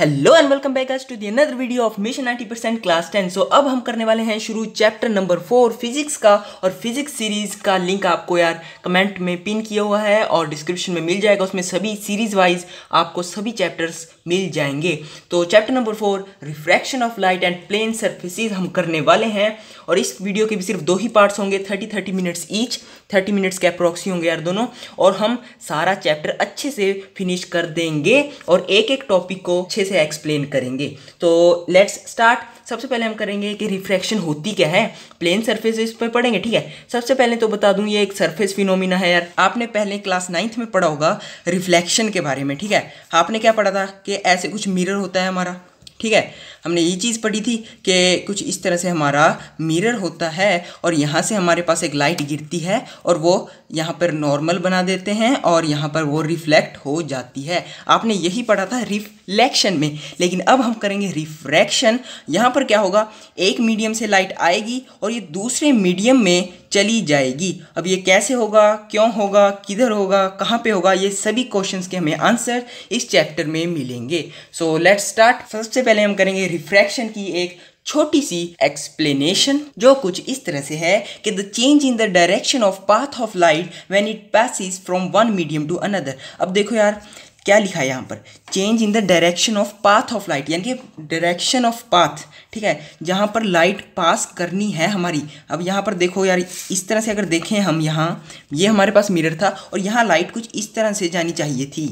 Hello and welcome back to the another video of mission 90 percent class 10 so अब हम करने वाले हैं शुरू चैप्टर नंबर फोर फिजिक्स का और फिजिक्स सीरीज का लिंक आपको यार कमेंट में पिन किया हुआ है और डिस्क्रिप्शन में मिल जाएगा उसमें सभी सीरीज वाइज आपको सभी चैप्टर्स मिल जाएंगे तो chapter number four refraction of light and plane surfaces हम करने वाले हैं और इस वीडियो के भी सिर्फ दो ही पार्ट्स होंगे thirty thirty minutes each thirty minutes के अप्रोक्सी होंगे यार दोनों और हम सारा चैप्टर अच्छे से फिनिश कर देंगे और एक एक टॉपिक को छः से एक्सप्लेन करेंगे तो लेट्स स्टार्ट सबसे पहले हम करेंगे कि रिफ्रैक्शन होती क्या है प्लेन सर्फेसिस पर पढ़ेंगे ठीक है सबसे पहले तो बता दूँ ये एक सरफेस फिनोमिना है यार आपने पहले क्लास नाइन्थ में पढ़ा होगा रिफ्लेक्शन के बारे में ठीक है आपने क्या पढ़ा था कि ऐसे कुछ मिरर होता है हमारा ठीक है हमने ये चीज़ पढ़ी थी कि कुछ इस तरह से हमारा मिरर होता है और यहाँ से हमारे पास एक लाइट गिरती है और वो यहाँ पर नॉर्मल बना देते हैं और यहाँ पर वो रिफ्लेक्ट हो जाती है आपने यही पढ़ा था रिफ्लेक्शन में लेकिन अब हम करेंगे रिफ्रैक्शन यहाँ पर क्या होगा एक मीडियम से लाइट आएगी और ये दूसरे मीडियम में चली जाएगी अब ये कैसे होगा क्यों होगा किधर होगा कहाँ पे होगा ये सभी क्वेश्चंस के हमें आंसर इस चैप्टर में मिलेंगे सो लेट्स स्टार्ट सबसे पहले हम करेंगे रिफ्रैक्शन की एक छोटी सी एक्सप्लेनेशन जो कुछ इस तरह से है कि the change in the direction of path of light when it passes from one medium to another अब देखो यार क्या लिखा है यहाँ पर change in the direction of path of light यानी कि डायरेक्शन ऑफ पाथ ठीक है जहाँ पर लाइट पास करनी है हमारी अब यहाँ पर देखो यार इस तरह से अगर देखें हम यहाँ ये यह हमारे पास मिरर था और यहाँ लाइट कुछ इस तरह से जानी चाहिए थी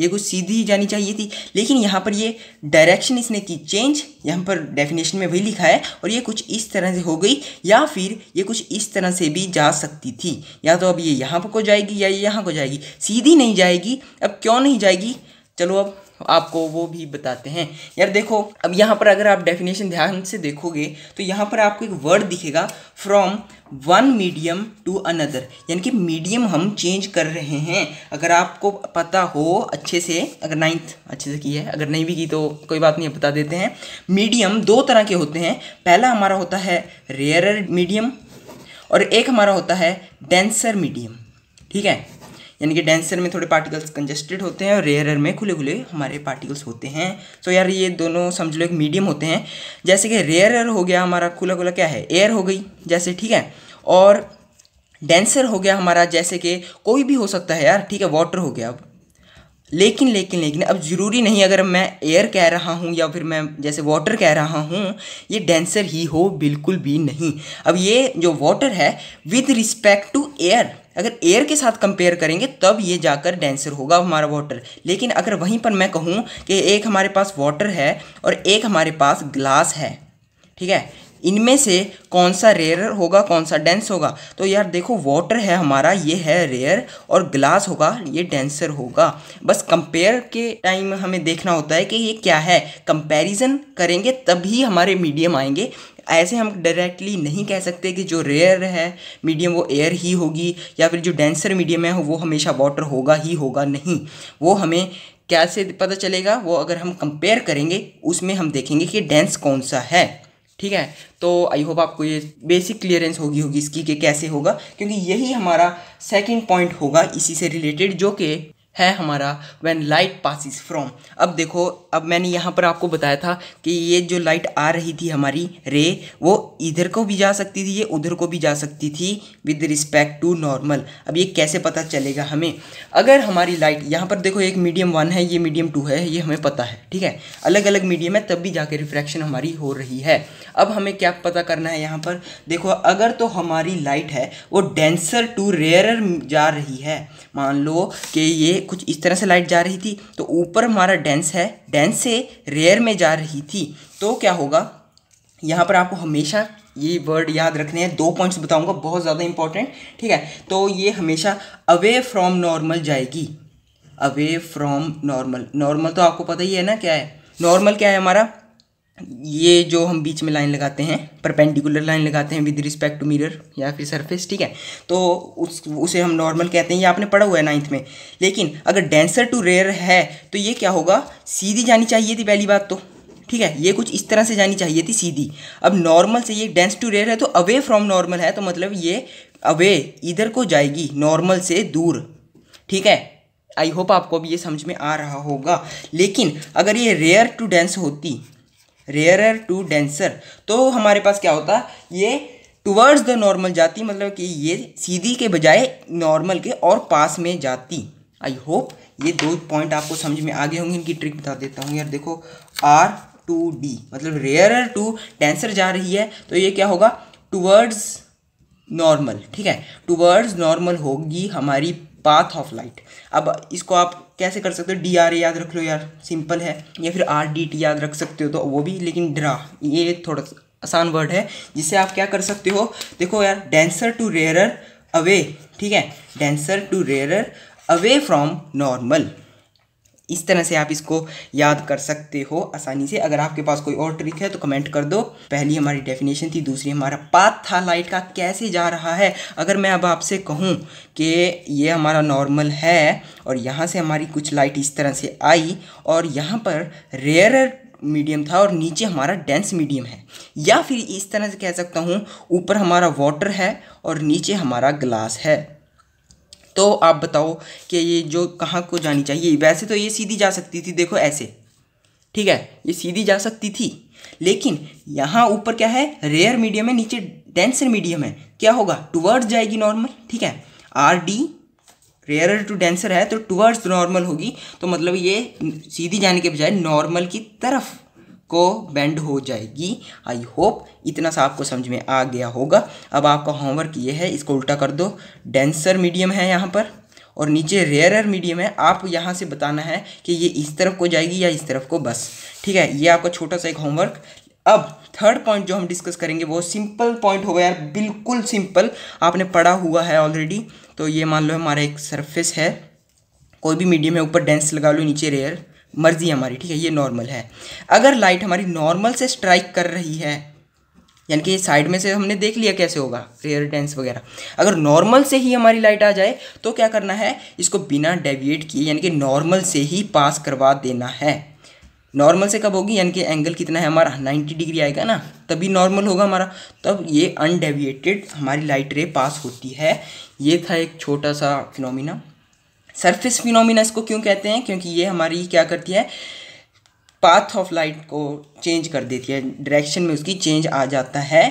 ये कुछ सीधी ही जानी चाहिए थी लेकिन यहाँ पर ये डायरेक्शन इसने की चेंज यहाँ पर डेफिनेशन में वही लिखा है और ये कुछ इस तरह से हो गई या फिर ये कुछ इस तरह से भी जा सकती थी या तो अब ये यहाँ पर को जाएगी या ये यहाँ को जाएगी सीधी नहीं जाएगी अब क्यों नहीं जाएगी चलो अब आपको वो भी बताते हैं यार देखो अब यहाँ पर अगर आप डेफिनेशन ध्यान से देखोगे तो यहाँ पर आपको एक वर्ड दिखेगा from one medium to another यानी कि मीडियम हम चेंज कर रहे हैं अगर आपको पता हो अच्छे से अगर नाइन्थ अच्छे से की है अगर नहीं भी की तो कोई बात नहीं बता देते हैं मीडियम दो तरह के होते हैं पहला हमारा होता है रेयर मीडियम और एक हमारा होता है डेंसर मीडियम ठीक है यानी कि डेंसर में थोड़े पार्टिकल्स कंजेस्टेड होते हैं और रेयरर में खुले खुले हमारे पार्टिकल्स होते हैं सो so यार ये दोनों समझ लो एक मीडियम होते हैं जैसे कि रेयरर हो गया हमारा खुला खुला क्या है एयर हो गई जैसे ठीक है और डेंसर हो गया हमारा जैसे कि कोई भी हो सकता है यार ठीक है वाटर हो गया अब लेकिन लेकिन लेकिन अब ज़रूरी नहीं अगर मैं एयर कह रहा हूँ या फिर मैं जैसे वाटर कह रहा हूँ ये डेंसर ही हो बिल्कुल भी नहीं अब ये जो वाटर है विद रिस्पेक्ट टू एयर अगर एयर के साथ कंपेयर करेंगे तब ये जाकर डेंसर होगा हमारा वाटर लेकिन अगर वहीं पर मैं कहूँ कि एक हमारे पास वाटर है और एक हमारे पास ग्लास है ठीक है इनमें से कौन सा रेयर होगा कौन सा डेंस होगा तो यार देखो वाटर है हमारा ये है रेयर और ग्लास होगा ये डेंसर होगा बस कंपेयर के टाइम हमें देखना होता है कि ये क्या है कंपैरिजन करेंगे तभी हमारे मीडियम आएंगे ऐसे हम डायरेक्टली नहीं कह सकते कि जो रेयर है मीडियम वो एयर ही होगी या फिर जो डेंसर मीडियम है वो हमेशा वाटर होगा ही होगा नहीं वो हमें कैसे पता चलेगा वो अगर हम कंपेयर करेंगे उसमें हम देखेंगे कि डेंस कौन सा है ठीक है तो आई होप आपको ये बेसिक क्लियरेंस होगी होगी इसकी कि कैसे होगा क्योंकि यही हमारा सेकंड पॉइंट होगा इसी से रिलेटेड जो कि है हमारा वैन लाइट पासिस फ्रॉम अब देखो अब मैंने यहाँ पर आपको बताया था कि ये जो लाइट आ रही थी हमारी रे वो इधर को भी जा सकती थी ये उधर को भी जा सकती थी विद रिस्पेक्ट टू नॉर्मल अब ये कैसे पता चलेगा हमें अगर हमारी लाइट यहाँ पर देखो एक मीडियम वन है ये मीडियम टू है ये हमें पता है ठीक है अलग अलग मीडियम है तब भी जाके रिफ्रैक्शन हमारी हो रही है अब हमें क्या पता करना है यहाँ पर देखो अगर तो हमारी लाइट है वो डेंसर टू रेयर जा रही है मान लो कि ये कुछ इस तरह से लाइट जा रही थी तो ऊपर हमारा डेंस है डेंस से रेयर में जा रही थी तो क्या होगा यहाँ पर आपको हमेशा ये वर्ड याद रखने हैं दो पॉइंट्स बताऊंगा बहुत ज़्यादा इंपॉर्टेंट ठीक है तो ये हमेशा अवे फ्रॉम नॉर्मल जाएगी अवे फ्रॉम नॉर्मल नॉर्मल तो आपको पता ही है ना क्या है नॉर्मल क्या है हमारा ये जो हम बीच में लाइन लगाते हैं परपेंडिकुलर लाइन लगाते हैं विद रिस्पेक्ट टू मिरर या फिर सरफेस ठीक है तो उस उसे हम नॉर्मल कहते हैं ये आपने पढ़ा हुआ है नाइन्थ में लेकिन अगर डेंसर टू रेयर है तो ये क्या होगा सीधी जानी चाहिए थी पहली बात तो ठीक है ये कुछ इस तरह से जानी चाहिए थी सीधी अब नॉर्मल से ये डेंस टू रेयर है तो अवे फ्रॉम नॉर्मल है तो मतलब ये अवे इधर को जाएगी नॉर्मल से दूर ठीक है आई होप आपको अभी ये समझ में आ रहा होगा लेकिन अगर ये रेयर टू डेंस होती रेयरर टू डेंसर तो हमारे पास क्या होता ये टूवर्ड्स द नॉर्मल जाती मतलब कि ये सीधी के बजाय नॉर्मल के और पास में जाती आई होप ये दो पॉइंट आपको समझ में आ गए होंगे इनकी ट्रिक बता देता हूँ यार देखो आर टू डी मतलब रेयरर टू डेंसर जा रही है तो ये क्या होगा टूवर्ड्स नॉर्मल ठीक है टूवर्ड्स नॉर्मल होगी हमारी पाथ ऑफ लाइट अब इसको आप कैसे कर सकते हो डी आर ए याद रख लो यार सिंपल है या फिर आर डी टी याद रख सकते हो तो वो भी लेकिन ड्रा ये थोड़ा आसान वर्ड है जिससे आप क्या कर सकते हो देखो यार डेंसर टू रेयरर अवे ठीक है denser to rarer away from normal इस तरह से आप इसको याद कर सकते हो आसानी से अगर आपके पास कोई और ट्रिक है तो कमेंट कर दो पहली हमारी डेफिनेशन थी दूसरी हमारा पाथ था लाइट का कैसे जा रहा है अगर मैं अब आपसे कहूँ कि ये हमारा नॉर्मल है और यहाँ से हमारी कुछ लाइट इस तरह से आई और यहाँ पर रेयर मीडियम था और नीचे हमारा डेंस मीडियम है या फिर इस तरह से कह सकता हूँ ऊपर हमारा वाटर है और नीचे हमारा ग्लास है तो आप बताओ कि ये जो कहाँ को जानी चाहिए वैसे तो ये सीधी जा सकती थी देखो ऐसे ठीक है ये सीधी जा सकती थी लेकिन यहाँ ऊपर क्या है रेयर मीडियम है नीचे डेंसर मीडियम है क्या होगा टूवर्ड्स जाएगी नॉर्मल ठीक है R D rare to denser है तो टूवर्ड्स नॉर्मल होगी तो मतलब ये सीधी जाने के बजाय नॉर्मल की तरफ को बेंड हो जाएगी आई होप इतना सा आपको समझ में आ गया होगा अब आपका होमवर्क ये है इसको उल्टा कर दो डेंसर मीडियम है यहाँ पर और नीचे रेयरर मीडियम है आप यहाँ से बताना है कि ये इस तरफ को जाएगी या इस तरफ को बस ठीक है ये आपका छोटा सा एक होमवर्क अब थर्ड पॉइंट जो हम डिस्कस करेंगे वो सिंपल पॉइंट होगा यार बिल्कुल सिंपल आपने पढ़ा हुआ है ऑलरेडी तो ये मान लो हमारा एक सरफेस है कोई भी मीडियम है ऊपर डेंस लगा लो नीचे रेयर मर्जी हमारी ठीक है ये नॉर्मल है अगर लाइट हमारी नॉर्मल से स्ट्राइक कर रही है यानी कि साइड में से हमने देख लिया कैसे होगा रेयर टेंस वगैरह अगर नॉर्मल से ही हमारी लाइट आ जाए तो क्या करना है इसको बिना डेविएट किए यानी कि नॉर्मल से ही पास करवा देना है नॉर्मल से कब होगी यानी कि एंगल कितना है हमारा 90 डिग्री आएगा ना तभी नॉर्मल होगा हमारा तब ये अनडेविएटेड हमारी लाइट रे पास होती है ये था एक छोटा सा फिनोमिना सरफेस फिनोमिना इसको क्यों कहते हैं क्योंकि ये हमारी क्या करती है पाथ ऑफ लाइट को चेंज कर देती है डायरेक्शन में उसकी चेंज आ जाता है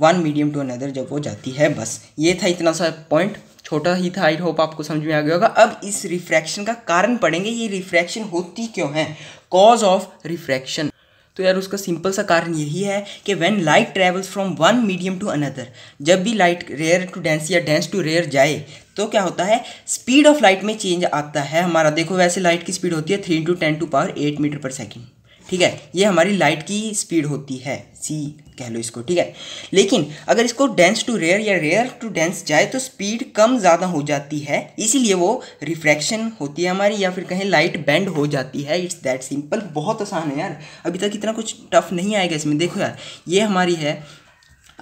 वन मीडियम टू अनदर जब वो जाती है बस ये था इतना सा पॉइंट छोटा ही था आई होप आपको समझ में आ गया होगा अब इस रिफ्रैक्शन का कारण पढ़ेंगे ये रिफ्रैक्शन होती क्यों है कॉज ऑफ रिफ्रैक्शन तो यार उसका सिंपल सा कारण यही है कि when light travels from one medium to another जब भी लाइट रेयर टू डेंस या डेंस टू रेयर जाए तो क्या होता है स्पीड ऑफ लाइट में चेंज आता है हमारा देखो वैसे लाइट की स्पीड होती है three into ten to power eight metre per second ठीक है ये हमारी लाइट की स्पीड होती है सी कह लो इसको ठीक है लेकिन अगर इसको डेंस टू रेयर या रेयर टू डेंस जाए तो स्पीड कम ज़्यादा हो जाती है इसीलिए वो रिफ्रैक्शन होती है हमारी या फिर कहें लाइट बेंड हो जाती है इट्स दैट सिंपल बहुत आसान है यार अभी तक इतना कुछ टफ नहीं आएगा इसमें देखो यार ये हमारी है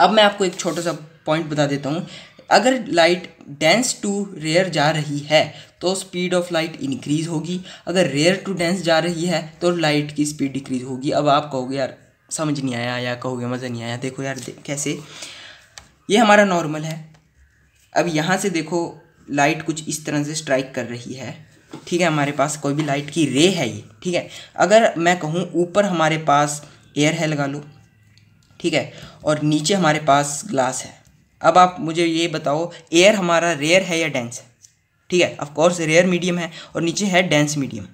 अब मैं आपको एक छोटा सा पॉइंट बता देता हूँ अगर लाइट डेंस टू रेयर जा रही है तो स्पीड ऑफ लाइट इंक्रीज़ होगी अगर रेयर टू डेंस जा रही है तो लाइट की स्पीड डिक्रीज़ होगी अब आप कहोगे यार समझ नहीं आया या कहोगे मज़ा नहीं आया देखो यार दे, कैसे ये हमारा नॉर्मल है अब यहाँ से देखो लाइट कुछ इस तरह से स्ट्राइक कर रही है ठीक है हमारे पास कोई भी लाइट की रे है ये ठीक है अगर मैं कहूँ ऊपर हमारे पास एयर है लगा लो ठीक है और नीचे हमारे पास ग्लास है अब आप मुझे ये बताओ एयर हमारा रेयर है या डेंस है ठीक है ऑफकोर्स रेयर मीडियम है और नीचे है डेंस मीडियम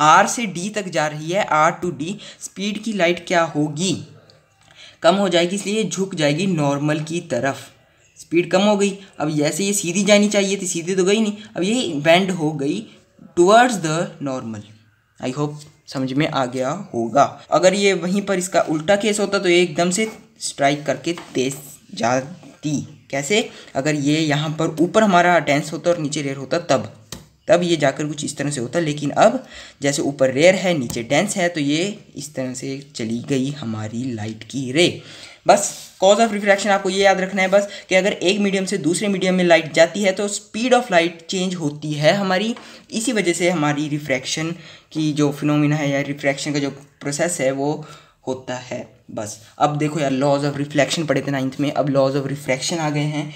आर से डी तक जा रही है आर टू डी स्पीड की लाइट क्या होगी कम हो जाएगी इसलिए झुक जाएगी नॉर्मल की तरफ स्पीड कम हो गई अब जैसे ये सीधी जानी चाहिए थी सीधी तो गई नहीं अब ये बेंड हो गई towards the normal I hope समझ में आ गया होगा अगर ये वहीं पर इसका उल्टा केस होता तो ये एकदम से स्ट्राइक करके तेज जा सकती कैसे अगर ये यहाँ पर ऊपर हमारा टेंस होता और नीचे रेयर होता तब तब ये जाकर कुछ इस तरह से होता लेकिन अब जैसे ऊपर रेयर है नीचे डेंस है तो ये इस तरह से चली गई हमारी लाइट की रे बस कॉज ऑफ रिफ्रैक्शन आपको ये याद रखना है बस कि अगर एक मीडियम से दूसरे मीडियम में लाइट जाती है तो स्पीड ऑफ लाइट चेंज होती है हमारी इसी वजह से हमारी रिफ्रैक्शन की जो फिनोमिना है या रिफ्रैक्शन का जो प्रोसेस है वो होता है बस अब देखो यार लॉज ऑफ रिफ्लेक्शन पढ़े थे नाइन्थ में अब लॉज ऑफ रिफ्लेक्शन आ गए हैं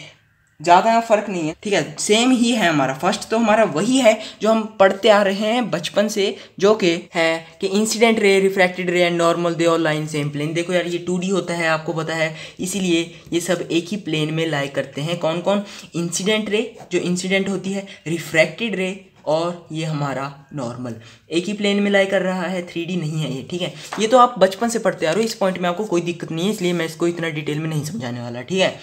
ज़्यादा यहाँ फ़र्क नहीं है ठीक है सेम ही है हमारा फर्स्ट तो हमारा वही है जो हम पढ़ते आ रहे हैं बचपन से जो कि है कि इंसिडेंट रे रिफ्रैक्टेड रे एंड नॉर्मल दे और लाइन सेम प्लेन देखो यार ये टू होता है आपको पता है इसीलिए ये सब एक ही प्लेन में लाए करते हैं कौन कौन इंसिडेंट रे जो इंसिडेंट होती है रिफ्रैक्टेड रे और ये हमारा नॉर्मल एक ही प्लेन में लाई कर रहा है थ्री नहीं है ये ठीक है ये तो आप बचपन से पढ़ते आ रहे हो इस पॉइंट में आपको कोई दिक्कत नहीं है इसलिए मैं इसको इतना डिटेल में नहीं समझाने वाला ठीक है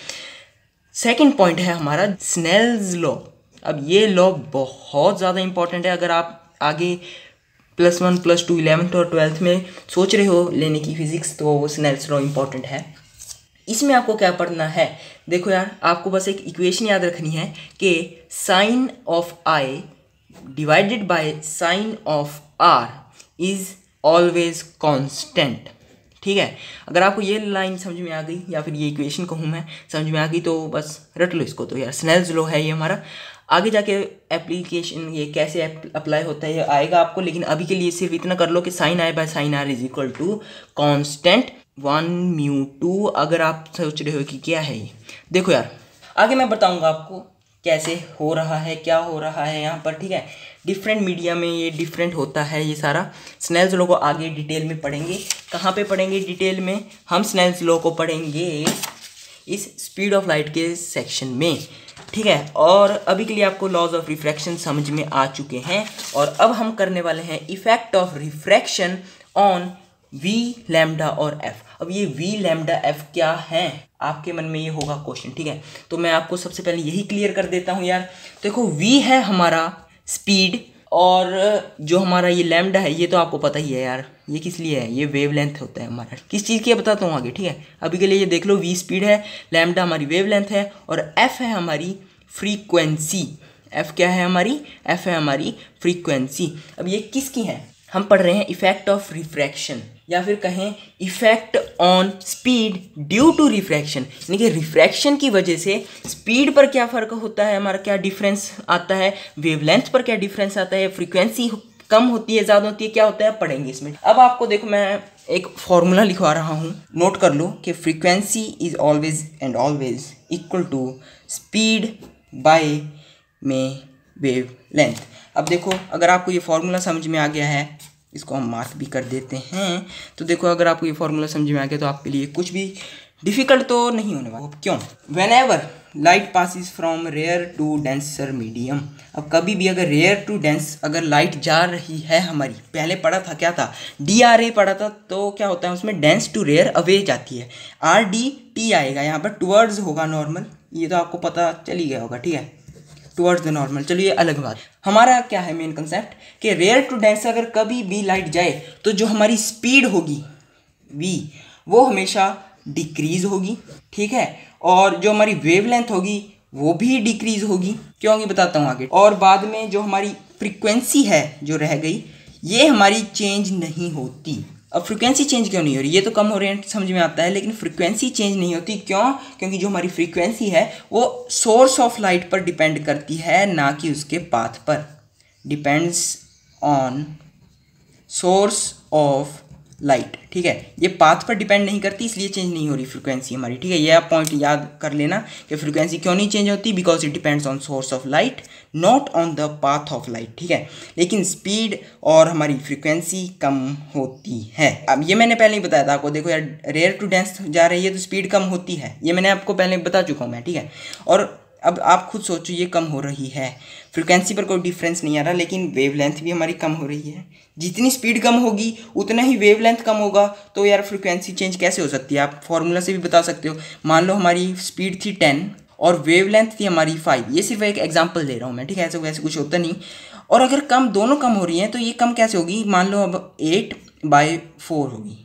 सेकेंड पॉइंट है हमारा स्नेल्स लॉ अब ये लॉ बहुत ज़्यादा इंपॉर्टेंट है अगर आप आगे plus one plus two eleventh और ट्वेल्थ में सोच रहे हो लेने की फिजिक्स तो स्नेल्स लॉ इंपॉर्टेंट है इसमें आपको क्या पढ़ना है देखो यार आपको बस एक इक्वेशन याद रखनी है कि sine of I divided by sine of R is always constant ठीक है अगर आपको ये लाइन समझ में आ गई या फिर ये इक्वेशन कहूँ मैं समझ में आ गई तो बस रट लो इसको तो यार स्नेल्स लो है ये हमारा आगे जाके एप्लीकेशन ये कैसे अप्लाई होता है ये आएगा आपको लेकिन अभी के लिए सिर्फ इतना कर लो कि sine I by sine R is equal to constant one mu two अगर आप सोच रहे हो कि क्या है ये देखो यार आगे मैं बताऊँगा आपको कैसे हो रहा है क्या हो रहा है यहाँ पर ठीक है डिफरेंट मीडिया में ये डिफरेंट होता है ये सारा स्नेल्स लो को आगे डिटेल में पढ़ेंगे कहाँ पे पढ़ेंगे डिटेल में हम स्नेल्स लो को पढ़ेंगे इस स्पीड ऑफ लाइट के सेक्शन में ठीक है और अभी के लिए आपको लॉज ऑफ रिफ्रैक्शन समझ में आ चुके हैं और अब हम करने वाले हैं effect of refraction on V lambda और एफ अब ये वी लैमडा एफ क्या है आपके मन में ये होगा क्वेश्चन ठीक है तो मैं आपको सबसे पहले यही क्लियर कर देता हूँ यार देखो वी है हमारा स्पीड और जो हमारा ये लैमडा है ये तो आपको पता ही है यार ये किस लिए है ये वेव लेंथ होता है हमारा किस चीज़ की बताता हूँ आगे ठीक है अभी के लिए ये देख लो वी स्पीड है लैमडा हमारी वेव लेंथ है और एफ है हमारी फ्रीक्वेंसी एफ क्या है हमारी एफ है हमारी फ्रीक्वेंसी अब ये किसकी है हम पढ़ रहे हैं इफेक्ट ऑफ रिफ्रैक्शन या फिर कहें effect on speed due to refraction यानी कि रिफ्रैक्शन की वजह से स्पीड पर क्या फ़र्क होता है हमारा क्या डिफरेंस आता है वेवलेंथ पर क्या डिफरेंस आता है फ्रीक्वेंसी कम होती है ज़्यादा होती है क्या होता है पढ़ेंगे इसमें अब आपको देखो मैं एक फॉर्मूला लिखवा रहा हूँ नोट कर लो कि frequency is always and always equal to speed by में वेव लेंथ अब देखो अगर आपको ये फॉर्मूला समझ में आ गया है इसको हम मार्क भी कर देते हैं तो देखो अगर आपको ये फॉर्मूला समझ में आ गया तो आपके लिए कुछ भी डिफ़िकल्ट तो नहीं होने वाला क्यों whenever light passes from rare to denser medium अब कभी भी अगर रेयर टू डेंस अगर लाइट जा रही है हमारी पहले पढ़ा था क्या था डी आर ए पढ़ा था तो क्या होता है उसमें डेंस टू रेयर अवे जाती है आर डी टी आएगा यहाँ पर टूवर्ड्स होगा नॉर्मल ये तो आपको पता चल ही गया होगा ठीक है टुवर्ड्स द नॉर्मल चलिए अलग बात हमारा क्या है मेन कंसेप्ट कि रेयर टू डेंस अगर कभी भी लाइट जाए तो जो हमारी स्पीड होगी वी वो हमेशा डिक्रीज होगी ठीक है और जो हमारी वेवलेंथ होगी वो भी डिक्रीज होगी क्योंकि बताता हूँ आगे और बाद में जो हमारी फ्रिक्वेंसी है जो रह गई ये हमारी चेंज नहीं होती अब फ्रीक्वेंसी चेंज क्यों नहीं हो रही ये तो कम हो रही है समझ में आता है लेकिन फ्रीक्वेंसी चेंज नहीं होती क्यों क्योंकि जो हमारी फ्रीक्वेंसी है वो सोर्स ऑफ लाइट पर डिपेंड करती है ना कि उसके पाथ पर depends on source of light ठीक है ये पाथ पर डिपेंड नहीं करती इसलिए चेंज नहीं हो रही फ्रीक्वेंसी हमारी ठीक है ये आप पॉइंट याद कर लेना कि फ्रीक्वेंसी क्यों नहीं चेंज होती because it depends on source of light not on the path of light ठीक है लेकिन स्पीड और हमारी फ्रिक्वेंसी कम होती है अब ये मैंने पहले ही बताया था आपको देखो यार रेयर टू डेंस जा रही है तो स्पीड कम होती है ये मैंने आपको पहले बता चुका हूँ मैं ठीक है और अब आप खुद सोचो ये कम हो रही है फ्रिक्वेंसी पर कोई डिफरेंस नहीं आ रहा लेकिन वेवलेंथ भी हमारी कम हो रही है जितनी स्पीड कम होगी उतना ही वेवलेंथ कम होगा तो यार फ्रिक्वेंसी चेंज कैसे हो सकती है आप फॉर्मूला से भी बता सकते हो मान लो हमारी स्पीड थी टेन और वेवलेंथ थी हमारी फाइव ये सिर्फ एक एग्जाम्पल दे रहा हूँ मैं ठीक है ऐसे वैसे कुछ होता नहीं और अगर कम दोनों कम हो रही हैं तो ये कम कैसे होगी मान लो अब एट बाई फोर होगी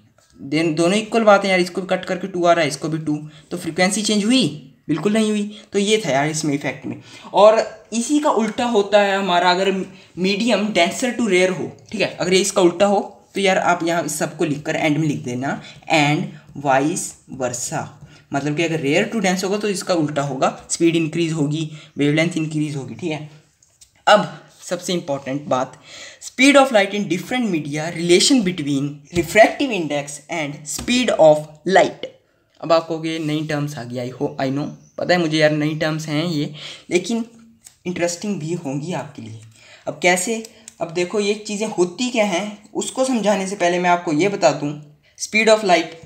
देन दोनों इक्वल बात है यार इसको भी कट करके टू आ रहा है इसको भी टू तो फ्रिक्वेंसी चेंज हुई बिल्कुल नहीं हुई तो ये था यार इसमें इफेक्ट में और इसी का उल्टा होता है हमारा अगर मीडियम डेंसर टू रेयर हो ठीक है अगर ये इसका उल्टा हो तो यार आप यहाँ सबको लिख कर एंड में लिख देना एंड वाइस वर्सा मतलब कि अगर रेयर टू डेंस होगा तो इसका उल्टा होगा स्पीड इंक्रीज होगी वेवलेंथ इंक्रीज होगी ठीक है अब सबसे इंपॉर्टेंट बात speed of light in different media relation between refractive index and speed of light अब आप कहोगे नई टर्म्स आ गई आई हो आई नो पता है मुझे यार नई टर्म्स हैं ये लेकिन इंटरेस्टिंग भी होंगी आपके लिए अब कैसे अब देखो ये चीज़ें होती क्या हैं उसको समझाने से पहले मैं आपको ये बता दूँ स्पीड ऑफ लाइट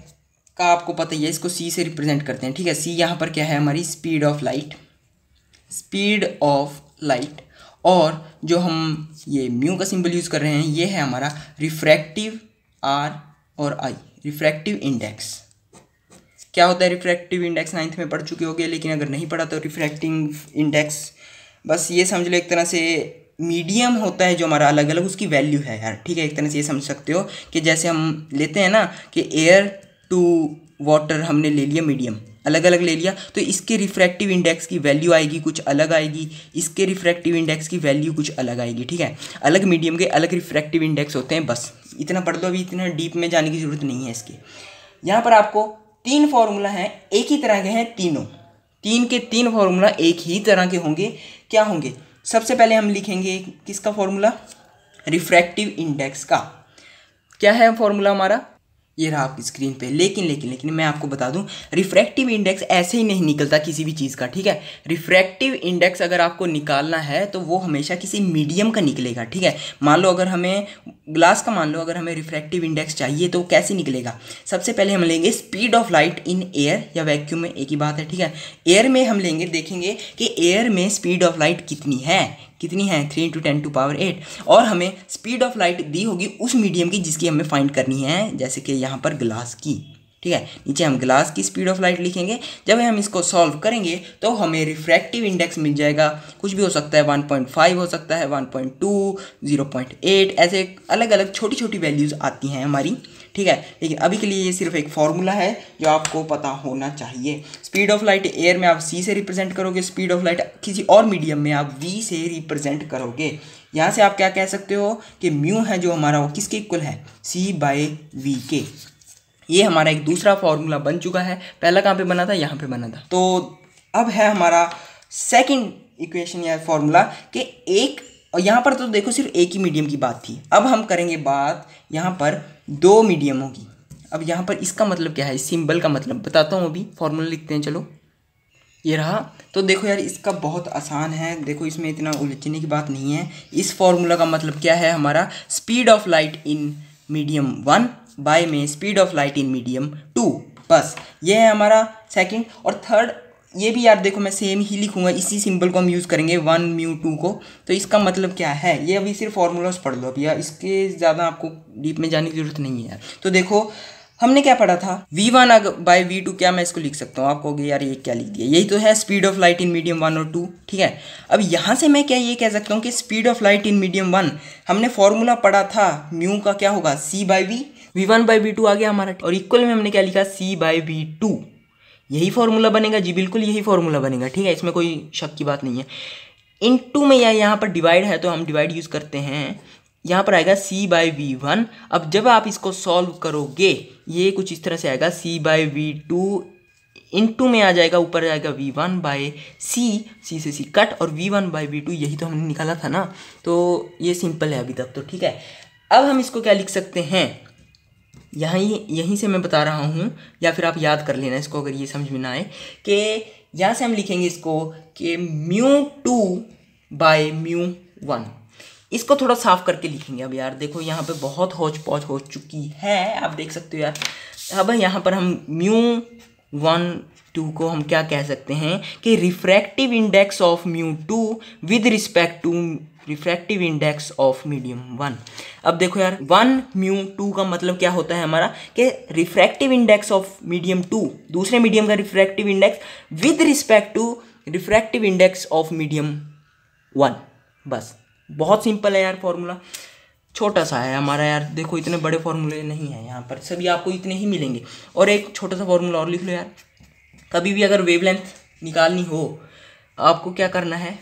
का आपको पता ही है इसको सी से रिप्रेजेंट करते हैं ठीक है सी यहाँ पर क्या है हमारी speed of light speed of light और जो हम ये म्यू का सिंबल यूज़ कर रहे हैं ये है हमारा रिफ्रैक्टिव आर और आई रिफ्रैक्टिव इंडेक्स क्या होता है रिफ्रैक्टिव इंडेक्स नाइन्थ में पढ़ चुके गए लेकिन अगर नहीं पढ़ा तो रिफ्रैक्टिव इंडेक्स बस ये समझ लो एक तरह से मीडियम होता है जो हमारा अलग अलग उसकी वैल्यू है यार ठीक है एक तरह से ये समझ सकते हो कि जैसे हम लेते हैं ना कि एयर टू वाटर हमने ले लिया मीडियम अलग अलग ले लिया तो इसके रिफ्रैक्टिव इंडेक्स की वैल्यू आएगी कुछ अलग आएगी इसके रिफ्रैक्टिव इंडेक्स की वैल्यू कुछ अलग आएगी ठीक है अलग मीडियम के अलग रिफ्रैक्टिव इंडेक्स होते हैं बस इतना पढ़ दो अभी इतना डीप में जाने की ज़रूरत नहीं है इसके यहाँ पर आपको तीन फार्मूला हैं एक ही तरह के हैं तीनों तीन के तीन फार्मूला एक ही तरह के होंगे क्या होंगे सबसे पहले हम लिखेंगे किसका फार्मूला रिफ्रैक्टिव इंडेक्स का क्या है फॉर्मूला हमारा ये रहा आपकी स्क्रीन पे लेकिन लेकिन लेकिन मैं आपको बता दूं रिफ्रैक्टिव इंडेक्स ऐसे ही नहीं निकलता किसी भी चीज़ का ठीक है रिफ्रैक्टिव इंडेक्स अगर आपको निकालना है तो वो हमेशा किसी मीडियम का निकलेगा ठीक है मान लो अगर हमें ग्लास का मान लो अगर हमें रिफ्रैक्टिव इंडेक्स चाहिए तो कैसे निकलेगा सबसे पहले हम लेंगे speed of light in air या वैक्यूम में एक ही बात है ठीक है एयर में हम लेंगे देखेंगे कि एयर में स्पीड ऑफ लाइट कितनी है कितनी है three into ten to power eight और हमें स्पीड ऑफ लाइट दी होगी उस मीडियम की जिसकी हमें फाइंड करनी है जैसे कि यहाँ पर ग्लास की ठीक है नीचे हम ग्लास की स्पीड ऑफ लाइट लिखेंगे जब हम इसको सॉल्व करेंगे तो हमें रिफ्रैक्टिव इंडेक्स मिल जाएगा कुछ भी हो सकता है 1.5 हो सकता है 1.2 0.8 ऐसे अलग अलग छोटी छोटी वैल्यूज़ आती हैं हमारी ठीक है लेकिन अभी के लिए ये सिर्फ एक फॉर्मूला है जो आपको पता होना चाहिए स्पीड ऑफ लाइट एयर में आप सी से रिप्रेजेंट करोगे स्पीड ऑफ लाइट किसी और मीडियम में आप वी से रिप्रेजेंट करोगे यहाँ से आप क्या कह सकते हो कि म्यू है जो हमारा वो किसके इक्वल है सी बाय वी के ये हमारा एक दूसरा फॉर्मूला बन चुका है पहला कहाँ पे बना था यहाँ पे बना था तो अब है हमारा सेकंड इक्वेशन या फॉर्मूला कि एक और यहाँ पर तो देखो सिर्फ एक ही मीडियम की बात थी अब हम करेंगे बात यहाँ पर दो मीडियम होगी अब यहाँ पर इसका मतलब क्या है सिंबल का मतलब बताता हूँ अभी फॉर्मूला लिखते हैं चलो ये रहा तो देखो यार इसका बहुत आसान है देखो इसमें इतना उलझने की बात नहीं है इस फॉर्मूला का मतलब क्या है हमारा speed of light in medium one by में speed of light in medium two बस ये है हमारा सेकंड और थर्ड ये भी यार देखो मैं सेम ही लिखूंगा इसी सिंबल को हम यूज़ करेंगे वन म्यू टू को तो इसका मतलब क्या है ये अभी सिर्फ फार्मूलाज पढ़ लो अभी यार इसके ज़्यादा आपको डीप में जाने की ज़रूरत नहीं है यार तो देखो हमने क्या पढ़ा था V one by V two क्या मैं इसको लिख सकता हूँ आप कहोगे यार ये क्या लिख दिया यही तो है speed of light in medium one और टू ठीक है अब यहाँ से मैं क्या ये कह सकता हूँ कि speed of light in medium one हमने फॉर्मूला पढ़ा था म्यू का क्या होगा C by V V one by V two आ गया हमारा और इक्वल में हमने क्या लिखा सी बाई वी टू यही फॉर्मूला बनेगा जी बिल्कुल यही फॉर्मूला बनेगा ठीक है इसमें कोई शक की बात नहीं है इन टू में यह यहाँ पर डिवाइड है तो हम डिवाइड यूज़ करते हैं यहाँ पर आएगा सी बाई वी वन अब जब आप इसको सॉल्व करोगे ये कुछ इस तरह से आएगा C by V two into में आ जाएगा ऊपर जाएगा V one by C C से सी कट और V one by V two यही तो हमने निकाला था ना तो ये सिंपल है अभी तक तो ठीक है अब हम इसको क्या लिख सकते हैं यहाँ यहीं से मैं बता रहा हूँ या फिर आप याद कर लेना इसको अगर ये समझ में ना आए कि यहाँ से हम लिखेंगे इसको कि mu two by mu one इसको थोड़ा साफ करके लिखेंगे अब यार देखो यहाँ पे बहुत होच पौच हो चुकी है आप देख सकते हो यार अब यहाँ पर हम म्यू वन टू को हम क्या कह सकते हैं कि refractive index of mu two with respect to refractive index of medium one अब देखो यार वन म्यू टू का मतलब क्या होता है हमारा कि refractive index of medium two दूसरे मीडियम का refractive index with respect to refractive index of medium one बस बहुत सिंपल है यार फॉर्मूला छोटा सा है हमारा यार देखो इतने बड़े फॉर्मूले नहीं हैं यहाँ पर सभी आपको इतने ही मिलेंगे और एक छोटा सा फॉर्मूला और लिख लो यार कभी भी अगर वेवलेंथ निकालनी हो आपको क्या करना है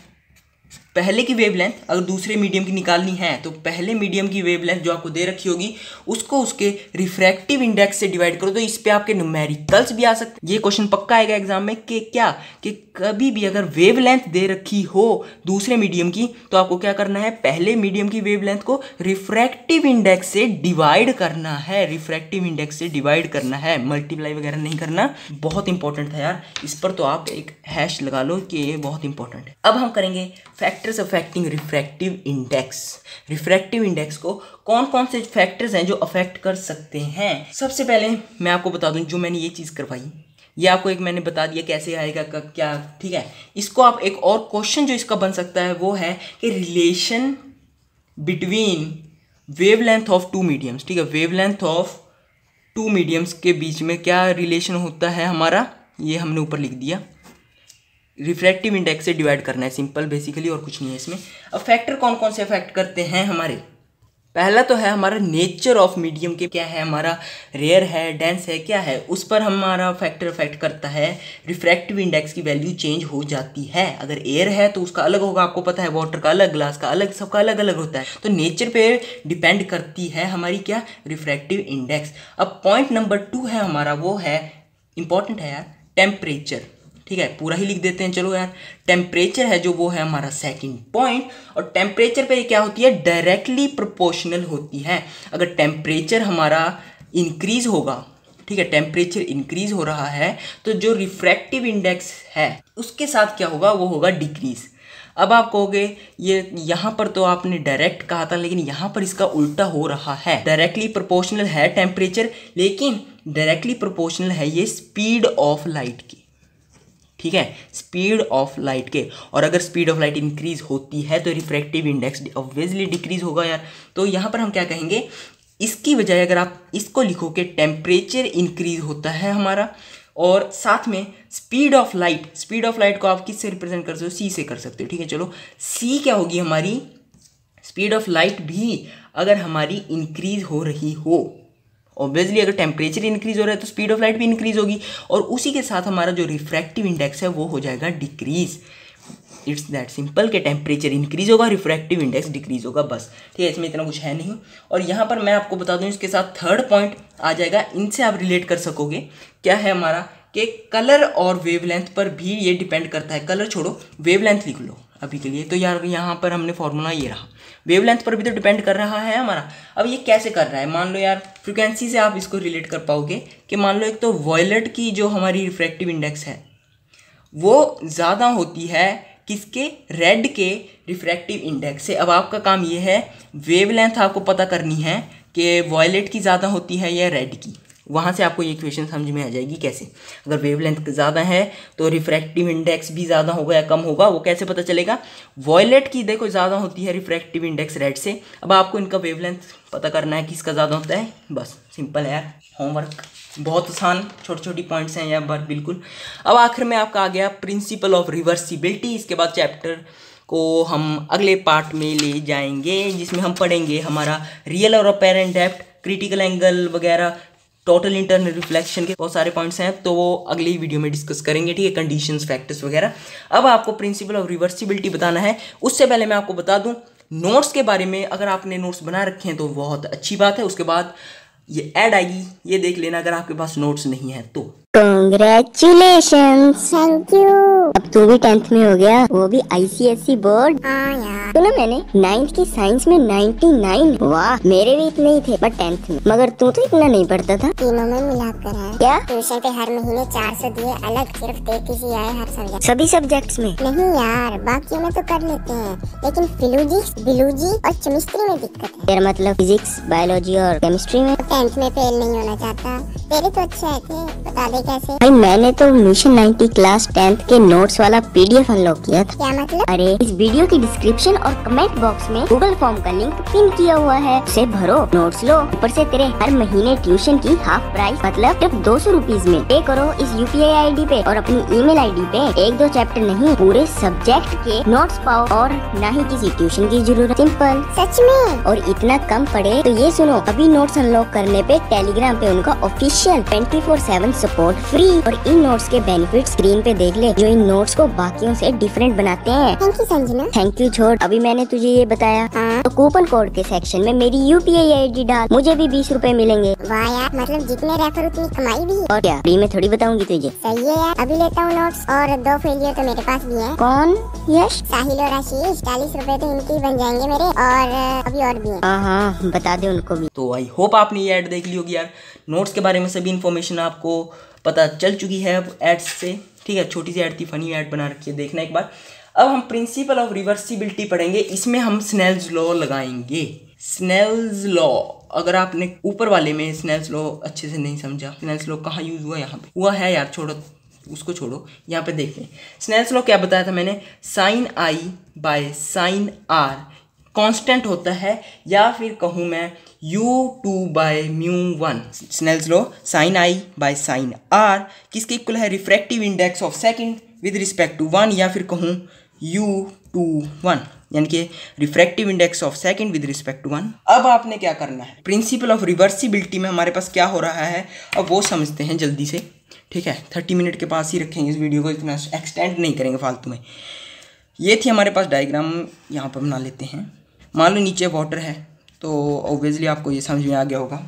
पहले की वेवलेंथ अगर दूसरे मीडियम की निकालनी है तो पहले मीडियम की वेवलेंथ जो आपको दे रखी होगी उसको उसके रिफ्रैक्टिव इंडेक्स से डिवाइड करो तो इस पर आपके न्यूमेरिकल्स भी आ सकते हैं ये क्वेश्चन पक्का आएगा एग्जाम में कि क्या कि कभी भी अगर वेवलेंथ दे रखी हो दूसरे मीडियम की तो आपको क्या करना है पहले मीडियम की वेव को रिफ्रैक्टिव इंडेक्स से डिवाइड करना है रिफ्रैक्टिव इंडेक्स से डिवाइड करना है मल्टीप्लाई वगैरह नहीं करना बहुत इंपॉर्टेंट था यार इस पर तो आप एक हैश लगा लो कि ये बहुत इंपॉर्टेंट है अब हम करेंगे fact factors affecting refractive index refractive index को कौन कौन से फैक्टर्स हैं जो अफेक्ट कर सकते हैं सबसे पहले मैं आपको बता दूं जो मैंने ये चीज़ करवाई ये आपको एक मैंने बता दिया कैसे आएगा क्या ठीक है इसको आप एक और क्वेश्चन जो इसका बन सकता है वो है कि relation between wave length of two mediums ठीक है वेव ऑफ टू मीडियम्स के बीच में क्या रिलेशन होता है हमारा ये हमने ऊपर लिख दिया रिफ्रैक्टिव इंडेक्स से डिवाइड करना है सिंपल बेसिकली और कुछ नहीं है इसमें अब फैक्टर कौन कौन से अफेक्ट करते हैं हमारे पहला तो है हमारा नेचर ऑफ मीडियम के क्या है हमारा रेयर है डेंस है क्या है उस पर हमारा फैक्टर अफेक्ट करता है रिफ्रैक्टिव इंडेक्स की वैल्यू चेंज हो जाती है अगर एयर है तो उसका अलग होगा आपको पता है वाटर का अलग ग्लास का अलग सबका अलग अलग होता है तो नेचर पे डिपेंड करती है हमारी क्या रिफ्रैक्टिव इंडेक्स अब पॉइंट नंबर टू है हमारा वो है इंपॉर्टेंट है यार टेम्परेचर ठीक है पूरा ही लिख देते हैं चलो यार टेम्परेचर है जो वो है हमारा सेकंड पॉइंट और टेम्परेचर पे क्या होती है डायरेक्टली प्रोपोर्शनल होती है अगर टेम्परेचर हमारा इंक्रीज होगा ठीक है टेम्परेचर इंक्रीज हो रहा है तो जो रिफ्रैक्टिव इंडेक्स है उसके साथ क्या होगा वो होगा डिक्रीज अब आप कहोगे ये यहाँ पर तो आपने डायरेक्ट कहा था लेकिन यहाँ पर इसका उल्टा हो रहा है डायरेक्टली प्रोपोर्शनल है टेम्परेचर लेकिन डायरेक्टली प्रोपोर्शनल है ये स्पीड ऑफ लाइट की ठीक है स्पीड ऑफ लाइट के और अगर स्पीड ऑफ लाइट इंक्रीज होती है तो रिफ्रैक्टिव इंडेक्स ऑब्वियसली डिक्रीज होगा यार तो यहाँ पर हम क्या कहेंगे इसकी बजाय अगर आप इसको लिखो कि टेम्परेचर इंक्रीज होता है हमारा और साथ में speed of light speed of light को आप किससे रिप्रेजेंट कर सकते हो सी से कर सकते हो ठीक है चलो सी क्या होगी हमारी स्पीड ऑफ लाइट भी अगर हमारी इंक्रीज हो रही हो ऑब्वियसली अगर टेम्परेचर इंक्रीज हो रहा है तो स्पीड ऑफ लाइट भी इंक्रीज होगी और उसी के साथ हमारा जो रिफ्रैक्टिव इंडेक्स है वो हो जाएगा डिक्रीज़ इट्स दैट सिंपल के टेम्परेचर इंक्रीज होगा रिफ्रैक्टिव इंडेक्स डिक्रीज होगा बस ठीक है इसमें इतना कुछ है नहीं और यहाँ पर मैं आपको बता दूँ इसके साथ थर्ड पॉइंट आ जाएगा इनसे आप रिलेट कर सकोगे क्या है हमारा कि कलर और वेवलेंथ पर भी ये डिपेंड करता है कलर छोड़ो वेवलेंथ लिख लो अभी के लिए तो यार यहाँ पर हमने फॉर्मूला ये रहा वेव पर भी तो डिपेंड कर रहा है हमारा अब ये कैसे कर रहा है मान लो यार फ्रिक्वेंसी से आप इसको रिलेट कर पाओगे कि मान लो एक तो वॉयलेट की जो हमारी रिफ्रैक्टिव इंडेक्स है वो ज़्यादा होती है किसके रेड के रिफ्रैक्टिव इंडेक्स से अब आपका काम ये है वेवलेंथ आपको पता करनी है कि वॉयलेट की ज़्यादा होती है या रेड की वहाँ से आपको ये इक्वेशन समझ में आ जाएगी कैसे अगर वेव लेंथ ज़्यादा है तो रिफ्रैक्टिव इंडेक्स भी ज़्यादा होगा या कम होगा वो कैसे पता चलेगा वॉयलेट की देखो ज़्यादा होती है रिफ्रैक्टिव इंडेक्स रेड से अब आपको इनका वेव लेंथ पता करना है किसका ज़्यादा होता है बस सिंपल है होमवर्क बहुत आसान छोटी छोटी पॉइंट्स हैं यहाँ पर बिल्कुल अब आखिर में आपका आ गया प्रिंसिपल ऑफ रिवर्सिबिलिटी इसके बाद चैप्टर को हम अगले पार्ट में ले जाएंगे जिसमें हम पढ़ेंगे हमारा रियल और अपेरेंट डेप्ट क्रिटिकल एंगल वगैरह टोटल इंटरनल रिफ्लेक्शन के बहुत सारे पॉइंट्स हैं तो वो अगली वीडियो में डिस्कस करेंगे ठीक है कंडीशन फैक्टर्स वगैरह अब आपको प्रिंसिपल ऑफ रिवर्सिबिलिटी बताना है उससे पहले मैं आपको बता दूँ नोट्स के बारे में अगर आपने नोट्स बना रखे हैं तो बहुत अच्छी बात है उसके बाद ये ऐड आएगी ये देख लेना अगर आपके पास नोट्स नहीं है तो कॉन्ग्रेचुलेशन थैंक यू अब तू भी टेंथ में हो गया वो भी आईसीएसई बोर्ड सुनो मैंने नाइन्थ की साइंस में 99 वाह मेरे भी इतने ही थे बट टेंथ में मगर तू तो इतना नहीं पढ़ता था तीनों में मिला कर है क्या ट्यूशन पे हर महीने 400 दिए अलग सिर्फ तेतीस आए हर सब्जेक्ट सभी सब्जेक्ट में नहीं यार बाकी में तो कर लेते हैं लेकिन फिलोजिक्स बिलोजी और केमिस्ट्री में दिक्कत है तेरा मतलब फिजिक्स बायोलॉजी और केमिस्ट्री में टेंथ तो में फेल नहीं होना चाहता तेरे तो अच्छे थे बता दे कैसे भाई मैंने तो मिशन 90 क्लास टेंथ के नोट्स वाला पीडीएफ अनलॉक किया था क्या मतलब अरे इस वीडियो की डिस्क्रिप्शन और कमेंट बॉक्स में गूगल फॉर्म का लिंक पिन किया हुआ है उसे भरो नोट्स लो ऊपर से तेरे हर महीने ट्यूशन की हाफ प्राइस मतलब सिर्फ दो सौ रूपीज में पे करो इस यू पी आई पे और अपनी ईमेल डी पे एक दो चैप्टर नहीं पूरे सब्जेक्ट के नोट्स पाओ और न ही किसी ट्यूशन की जरूरत सिंपल सच में और इतना कम पड़े तो ये सुनो अभी नोट्स अनलॉक करने पे टेलीग्राम पे उनका official twenty four seven support note free और इन नोट्स के बेनिफिट स्क्रीन पे देख ले जो इन नोट्स को बाकियों से डिफरेंट बनाते हैं thank you Sanjana thank you छोड़ अभी मैंने तुझे ये बताया हाँ? तो कूपन कोड के सेक्शन में मेरी U P I I D डाल मुझे भी बीस रूपए मिलेंगे वाह यार मतलब जितने रेफर उतनी कमाई भी और क्या फ्री में थोड़ी बताऊंगी तुझे सही है यार अभी लेता हूँ नोट्स और दो फेलियर तो मेरे पास भी है कौन यश साहिल और आशीष चालीस रूपए तो इनके बन जाएंगे मेरे और अभी और भी हाँ हाँ बता दे उनको भी तो आई होप आपने ये एड देख ली होगी यार नोट्स के बारे में सभी इन्फॉर्मेशन आपको पता चल चुकी है अब एड्स से ठीक है छोटी सी ऐड थी फनी ऐड बना रखी है देखना एक बार अब हम प्रिंसिपल ऑफ रिवर्सिबिलिटी पढ़ेंगे इसमें हम स्नेल्स लॉ लगाएंगे स्नेल्स लॉ अगर आपने ऊपर वाले में स्नेल्स लॉ अच्छे से नहीं समझा स्नेल्स लॉ कहाँ यूज़ हुआ यहाँ पे हुआ है यार छोड़ो उसको छोड़ो यहाँ पे देखें स्नेल्स लॉ क्या बताया था मैंने sine I by sine R constant होता है या फिर कहूँ मैं U two by mu one Snell's law sine I by sine R किसके इक्वल है refractive index of second with respect to one या फिर कहूँ यू टू वन यानी कि refractive index of second with respect to one अब आपने क्या करना है प्रिंसिपल ऑफ रिवर्सिबिलिटी में हमारे पास क्या हो रहा है अब वो समझते हैं जल्दी से ठीक है थर्टी मिनट के पास ही रखेंगे इस वीडियो को इतना एक्सटेंड नहीं करेंगे फालतू में ये थी हमारे पास डायग्राम यहाँ पर बना लेते हैं मान लो नीचे वाटर है तो ऑब्वियसली आपको ये समझ में आ गया होगा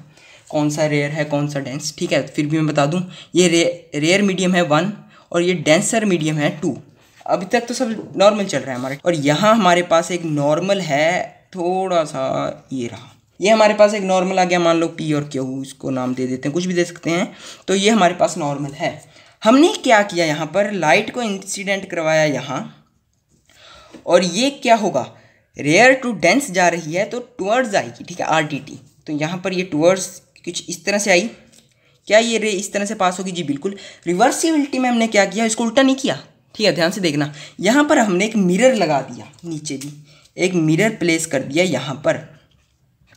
कौन सा रेयर है कौन सा डेंस ठीक है फिर भी मैं बता दूँ ये रेयर मीडियम है वन और ये डेंसर मीडियम है टू अभी तक तो सब नॉर्मल चल रहा है हमारे और यहाँ हमारे पास एक नॉर्मल है थोड़ा सा ये रहा ये हमारे पास एक नॉर्मल आ गया मान लो पी और क्यू इसको नाम दे देते हैं कुछ भी दे सकते हैं तो ये हमारे पास नॉर्मल है हमने क्या किया यहाँ पर लाइट को इंसिडेंट करवाया यहाँ और ये क्या होगा रेयर टू डेंस जा रही है तो टूअर्ड्स आएगी ठीक है आर तो यहाँ पर ये टूअर्ड्स कुछ इस तरह से आई क्या ये रे इस तरह से पास होगी जी बिल्कुल रिवर्सिबिलिटी में हमने क्या किया इसको उल्टा नहीं किया ठीक है ध्यान से देखना यहाँ पर हमने एक मिरर लगा दिया नीचे भी एक मिरर प्लेस कर दिया यहाँ पर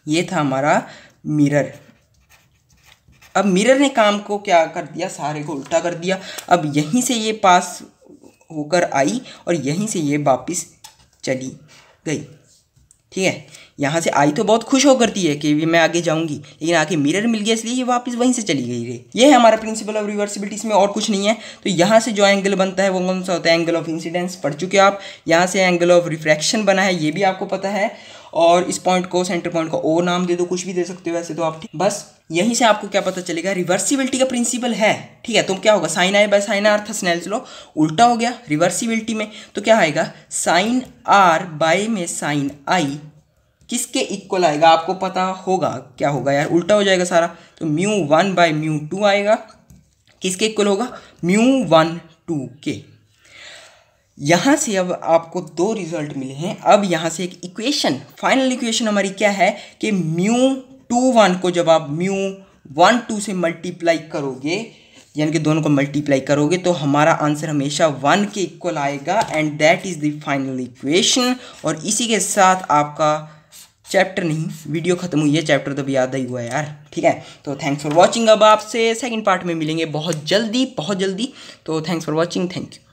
ये था हमारा मिरर अब मिरर ने काम को क्या कर दिया सारे को उल्टा कर दिया अब यहीं से ये पास होकर आई और यहीं से ये वापस चली गई ठीक है यहाँ से आई तो बहुत खुश हो करती है कि मैं आगे जाऊंगी लेकिन आगे मिरर मिल गया इसलिए ये वापस वहीं से चली गई है ये है हमारा प्रिंसिपल ऑफ रिवर्सिबिलिटी इसमें और कुछ नहीं है तो यहाँ से जो एंगल बनता है वो कौन सा होता है एंगल ऑफ इंसिडेंस पढ़ चुके आप यहाँ से एंगल ऑफ रिफ्रैक्शन बना है ये भी आपको पता है और इस पॉइंट को सेंटर पॉइंट का ओ नाम दे दो कुछ भी दे सकते हो वैसे तो आप बस यहीं से आपको क्या पता चलेगा रिवर्सिबिलिटी का प्रिंसिपल है ठीक है तो क्या होगा sine I by sine R था स्नेल्स लो उल्टा हो गया रिवर्सिबिलिटी में तो क्या आएगा साइन आर बाय में साइन आई किसके इक्वल आएगा आपको पता होगा क्या होगा यार उल्टा हो जाएगा सारा तो mu one by mu two आएगा किसके इक्वल होगा म्यू वन टू के यहाँ से अब आपको दो रिजल्ट मिले हैं अब यहाँ से एक इक्वेशन फाइनल इक्वेशन हमारी क्या है कि म्यू टू वन को जब आप म्यू वन टू से मल्टीप्लाई करोगे यानी कि दोनों को मल्टीप्लाई करोगे तो हमारा आंसर हमेशा वन के इक्वल आएगा and that is the final equation और इसी के साथ आपका चैप्टर नहीं वीडियो खत्म हुई है चैप्टर तो भी याद ही हुआ यार ठीक है तो थैंक्स फॉर वॉचिंग अब आपसे सेकेंड पार्ट में मिलेंगे बहुत जल्दी बहुत जल्दी तो thanks for watching thank you